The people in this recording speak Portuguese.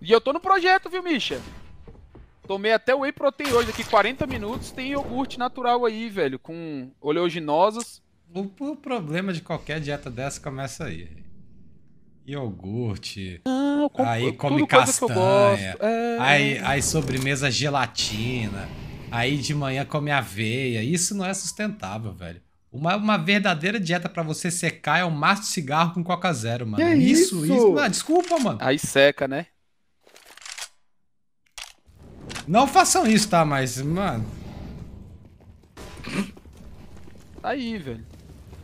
E eu tô no projeto, viu, Misha? Tomei até whey protein hoje, daqui 40 minutos tem iogurte natural aí, velho, com oleaginosas. O, o problema de qualquer dieta dessa começa aí. Iogurte. Não, aí come castanha. É... Aí, aí sobremesa gelatina. Aí de manhã come aveia. Isso não é sustentável, velho. Uma, uma verdadeira dieta para você secar é um maço de cigarro com Coca Zero, mano. Que isso, isso, isso. Ah, desculpa, mano. Aí seca, né? Não façam isso, tá? Mas, mano... Tá aí, velho.